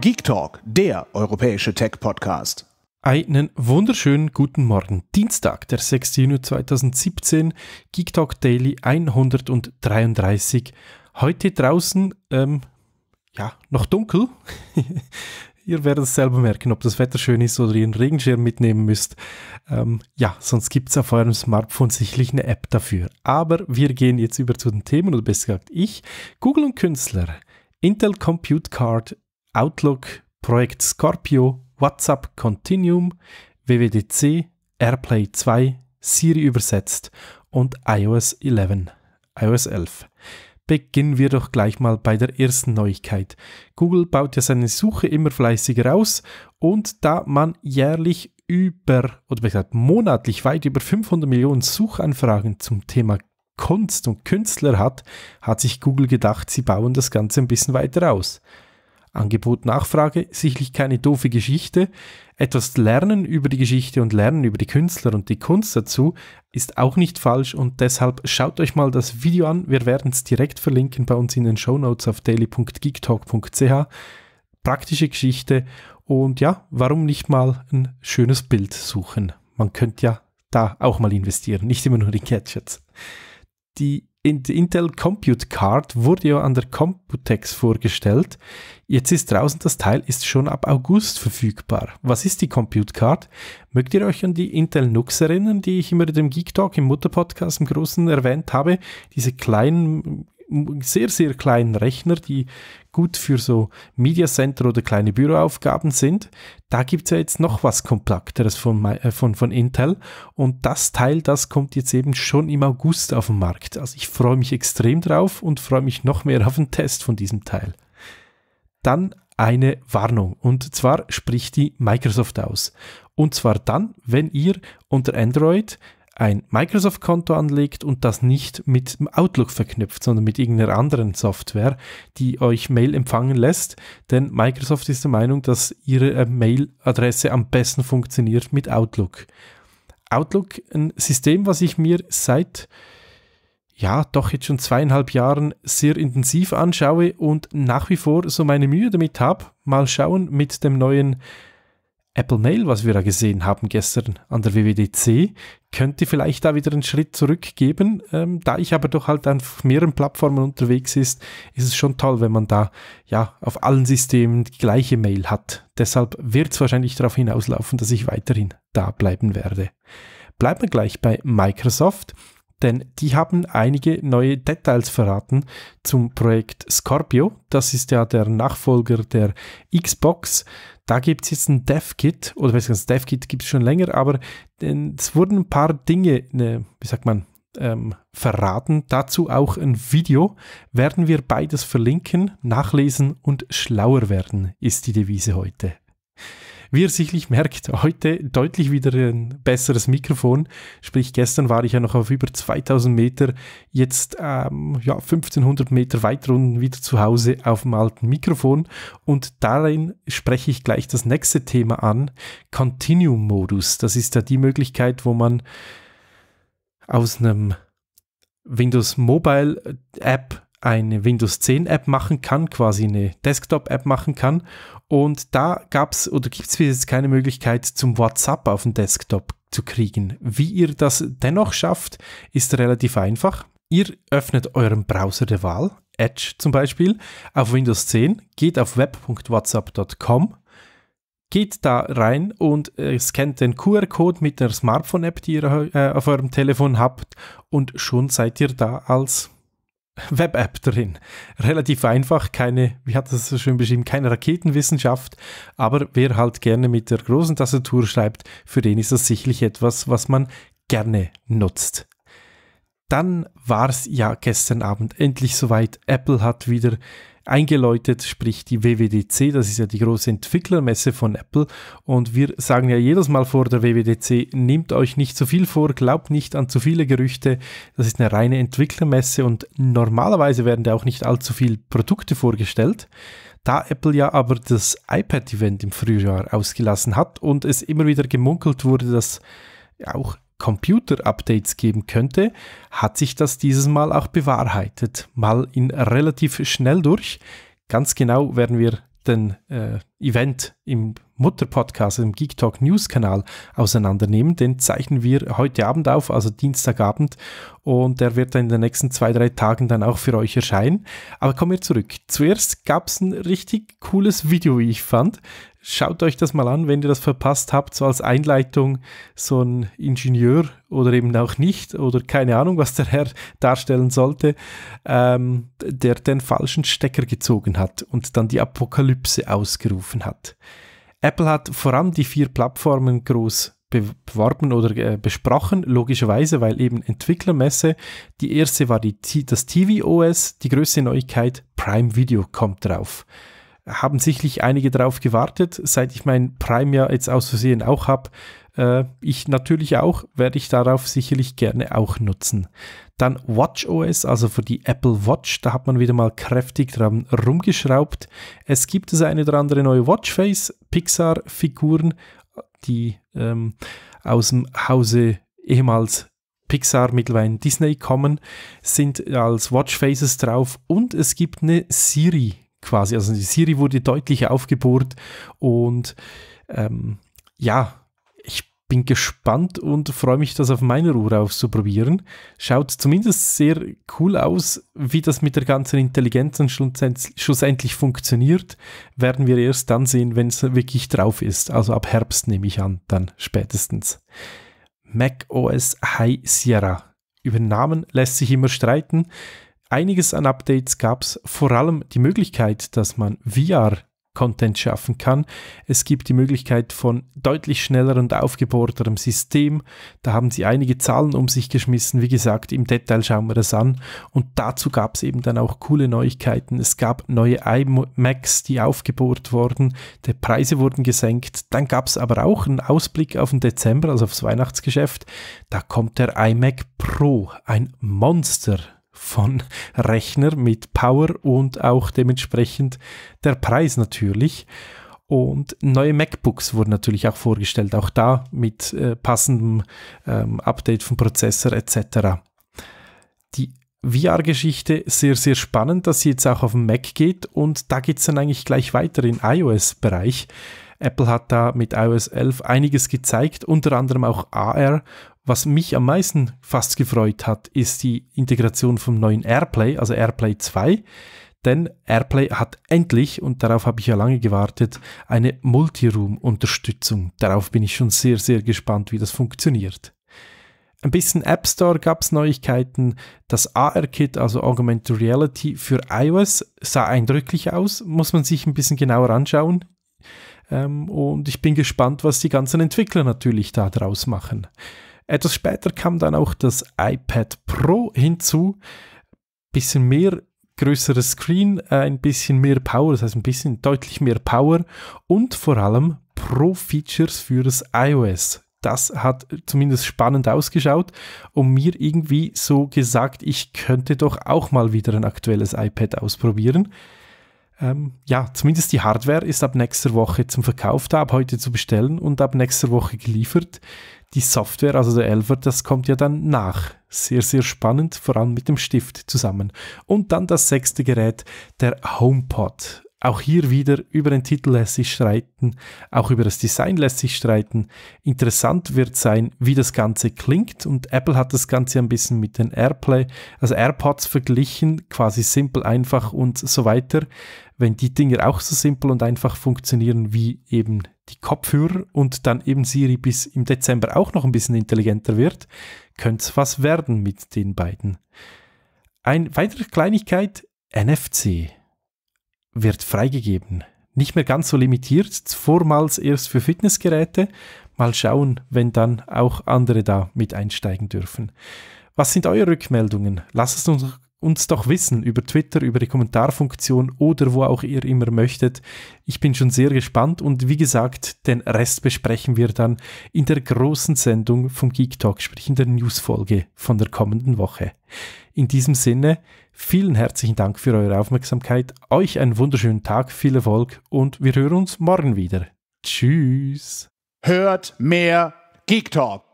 Geek Talk, der europäische Tech-Podcast. Einen wunderschönen guten Morgen. Dienstag, der 6. Juni 2017, Geek Talk Daily 133. Heute draußen, ähm, ja, noch dunkel. ihr werdet es selber merken, ob das Wetter schön ist oder ihr einen Regenschirm mitnehmen müsst. Ähm, ja, sonst gibt es auf eurem Smartphone sicherlich eine App dafür. Aber wir gehen jetzt über zu den Themen, oder besser gesagt ich. Google und Künstler. Intel Compute Card Outlook, Projekt Scorpio, WhatsApp Continuum, WWDC, AirPlay 2, Siri übersetzt und iOS 11, iOS 11. Beginnen wir doch gleich mal bei der ersten Neuigkeit. Google baut ja seine Suche immer fleißiger aus und da man jährlich über, oder besser gesagt, monatlich weit über 500 Millionen Suchanfragen zum Thema Kunst und Künstler hat, hat sich Google gedacht, sie bauen das Ganze ein bisschen weiter aus. Angebot, Nachfrage, sicherlich keine doofe Geschichte. Etwas lernen über die Geschichte und lernen über die Künstler und die Kunst dazu ist auch nicht falsch und deshalb schaut euch mal das Video an. Wir werden es direkt verlinken bei uns in den Show Notes auf daily.geektalk.ch. Praktische Geschichte und ja, warum nicht mal ein schönes Bild suchen? Man könnte ja da auch mal investieren, nicht immer nur in Gadgets. Die Intel Compute Card wurde ja an der Computex vorgestellt. Jetzt ist draußen das Teil, ist schon ab August verfügbar. Was ist die Compute Card? Mögt ihr euch an die Intel Nux erinnern, die ich immer dem Geek Talk im Mutter Podcast im Großen erwähnt habe? Diese kleinen sehr, sehr kleinen Rechner, die gut für so Media Center oder kleine Büroaufgaben sind. Da gibt es ja jetzt noch was Kompakteres von, äh, von, von Intel und das Teil, das kommt jetzt eben schon im August auf den Markt. Also ich freue mich extrem drauf und freue mich noch mehr auf den Test von diesem Teil. Dann eine Warnung und zwar spricht die Microsoft aus. Und zwar dann, wenn ihr unter Android ein Microsoft-Konto anlegt und das nicht mit Outlook verknüpft, sondern mit irgendeiner anderen Software, die euch Mail empfangen lässt. Denn Microsoft ist der Meinung, dass ihre äh, Mail-Adresse am besten funktioniert mit Outlook. Outlook, ein System, was ich mir seit ja, doch jetzt schon zweieinhalb Jahren sehr intensiv anschaue und nach wie vor so meine Mühe damit habe. Mal schauen mit dem neuen Apple Mail, was wir da gesehen haben gestern an der WWDC, könnte vielleicht da wieder einen Schritt zurückgeben. Ähm, da ich aber doch halt auf mehreren Plattformen unterwegs ist, ist es schon toll, wenn man da ja auf allen Systemen die gleiche Mail hat. Deshalb wird es wahrscheinlich darauf hinauslaufen, dass ich weiterhin da bleiben werde. Bleiben wir gleich bei Microsoft, denn die haben einige neue Details verraten zum Projekt Scorpio. Das ist ja der Nachfolger der Xbox. Da gibt es jetzt ein Dev-Kit, oder besser gesagt, das Dev-Kit gibt es schon länger, aber es wurden ein paar Dinge, ne, wie sagt man, ähm, verraten. Dazu auch ein Video. Werden wir beides verlinken, nachlesen und schlauer werden, ist die Devise heute. Wie ihr sicherlich merkt, heute deutlich wieder ein besseres Mikrofon. Sprich, gestern war ich ja noch auf über 2000 Meter, jetzt ähm, ja, 1500 Meter weiter unten wieder zu Hause auf dem alten Mikrofon. Und darin spreche ich gleich das nächste Thema an, Continuum-Modus. Das ist ja die Möglichkeit, wo man aus einem Windows Mobile App eine Windows 10 App machen kann, quasi eine Desktop App machen kann. Und da gab es oder gibt es jetzt keine Möglichkeit, zum WhatsApp auf den Desktop zu kriegen. Wie ihr das dennoch schafft, ist relativ einfach. Ihr öffnet euren Browser der Wahl, Edge zum Beispiel, auf Windows 10, geht auf web.whatsapp.com, geht da rein und äh, scannt den QR-Code mit der Smartphone-App, die ihr äh, auf eurem Telefon habt und schon seid ihr da als Web-App drin. Relativ einfach, keine, wie hat das so schön beschrieben, keine Raketenwissenschaft, aber wer halt gerne mit der großen Tastatur schreibt, für den ist das sicherlich etwas, was man gerne nutzt. Dann war es ja gestern Abend endlich soweit. Apple hat wieder eingeläutet, sprich die WWDC. Das ist ja die große Entwicklermesse von Apple. Und wir sagen ja jedes Mal vor der WWDC, nehmt euch nicht zu viel vor, glaubt nicht an zu viele Gerüchte. Das ist eine reine Entwicklermesse und normalerweise werden da auch nicht allzu viele Produkte vorgestellt. Da Apple ja aber das iPad-Event im Frühjahr ausgelassen hat und es immer wieder gemunkelt wurde, dass auch Computer-Updates geben könnte, hat sich das dieses Mal auch bewahrheitet. Mal in relativ schnell durch. Ganz genau werden wir den äh, Event im Mutterpodcast im Geek Talk News Kanal auseinandernehmen. Den zeichnen wir heute Abend auf, also Dienstagabend. Und der wird dann in den nächsten zwei, drei Tagen dann auch für euch erscheinen. Aber kommen wir zurück. Zuerst gab es ein richtig cooles Video, wie ich fand. Schaut euch das mal an, wenn ihr das verpasst habt, so als Einleitung, so ein Ingenieur oder eben auch nicht oder keine Ahnung, was der Herr darstellen sollte, ähm, der den falschen Stecker gezogen hat und dann die Apokalypse ausgerufen hat. Apple hat vor allem die vier Plattformen groß beworben oder äh, besprochen, logischerweise, weil eben Entwicklermesse. Die erste war die, das TV-OS, die größte Neuigkeit, Prime Video kommt drauf. Haben sicherlich einige darauf gewartet, seit ich mein Prime ja jetzt aus Versehen auch habe, äh, ich natürlich auch, werde ich darauf sicherlich gerne auch nutzen. Dann WatchOS, also für die Apple Watch, da hat man wieder mal kräftig dran rumgeschraubt. Es gibt das eine oder andere neue Watchface, Pixar-Figuren, die ähm, aus dem Hause ehemals Pixar, mittlerweile Disney kommen, sind als Watchfaces drauf und es gibt eine Siri quasi. Also die Siri wurde deutlich aufgebohrt und ähm, ja, bin gespannt und freue mich, das auf meiner Uhr auszuprobieren. Schaut zumindest sehr cool aus, wie das mit der ganzen Intelligenz dann schlussendlich funktioniert. Werden wir erst dann sehen, wenn es wirklich drauf ist. Also ab Herbst nehme ich an, dann spätestens. Mac OS High Sierra. Über Namen lässt sich immer streiten. Einiges an Updates gab es, vor allem die Möglichkeit, dass man VR Content schaffen kann. Es gibt die Möglichkeit von deutlich schneller und aufgebohrterem System. Da haben sie einige Zahlen um sich geschmissen. Wie gesagt, im Detail schauen wir das an. Und dazu gab es eben dann auch coole Neuigkeiten. Es gab neue iMacs, die aufgebohrt wurden. Die Preise wurden gesenkt. Dann gab es aber auch einen Ausblick auf den Dezember, also aufs Weihnachtsgeschäft. Da kommt der iMac Pro, ein Monster von Rechner mit Power und auch dementsprechend der Preis natürlich. Und neue MacBooks wurden natürlich auch vorgestellt, auch da mit äh, passendem ähm, Update vom Prozessor etc. Die VR-Geschichte sehr, sehr spannend, dass sie jetzt auch auf den Mac geht und da geht es dann eigentlich gleich weiter in iOS-Bereich. Apple hat da mit iOS 11 einiges gezeigt, unter anderem auch AR. Was mich am meisten fast gefreut hat, ist die Integration vom neuen AirPlay, also AirPlay 2 denn AirPlay hat endlich, und darauf habe ich ja lange gewartet, eine Multiroom-Unterstützung. Darauf bin ich schon sehr, sehr gespannt, wie das funktioniert. Ein bisschen App Store gab es Neuigkeiten. Das AR-Kit, also Augmented Reality für iOS, sah eindrücklich aus, muss man sich ein bisschen genauer anschauen. Ähm, und ich bin gespannt, was die ganzen Entwickler natürlich da draus machen. Etwas später kam dann auch das iPad Pro hinzu. Bisschen mehr größeres Screen, äh, ein bisschen mehr Power, das heißt ein bisschen deutlich mehr Power und vor allem Pro-Features für das iOS. Das hat zumindest spannend ausgeschaut und mir irgendwie so gesagt, ich könnte doch auch mal wieder ein aktuelles iPad ausprobieren. Ähm, ja, zumindest die Hardware ist ab nächster Woche zum Verkauf da, ab heute zu bestellen und ab nächster Woche geliefert. Die Software, also der Elver, das kommt ja dann nach. Sehr, sehr spannend, vor allem mit dem Stift zusammen. Und dann das sechste Gerät, der HomePod. Auch hier wieder über den Titel lässt sich streiten, auch über das Design lässt sich streiten. Interessant wird sein, wie das Ganze klingt und Apple hat das Ganze ein bisschen mit den AirPlay, also AirPods verglichen, quasi simpel, einfach und so weiter. Wenn die Dinger auch so simpel und einfach funktionieren wie eben die Kopfhörer und dann eben Siri bis im Dezember auch noch ein bisschen intelligenter wird, könnte es was werden mit den beiden. Eine weitere Kleinigkeit, NFC wird freigegeben. Nicht mehr ganz so limitiert, vormals erst für Fitnessgeräte. Mal schauen, wenn dann auch andere da mit einsteigen dürfen. Was sind eure Rückmeldungen? Lasst es uns, uns doch wissen über Twitter, über die Kommentarfunktion oder wo auch ihr immer möchtet. Ich bin schon sehr gespannt und wie gesagt, den Rest besprechen wir dann in der großen Sendung vom Geek Talk, sprich in der Newsfolge von der kommenden Woche. In diesem Sinne, vielen herzlichen Dank für eure Aufmerksamkeit, euch einen wunderschönen Tag, viel Erfolg und wir hören uns morgen wieder. Tschüss. Hört mehr Geek Talk.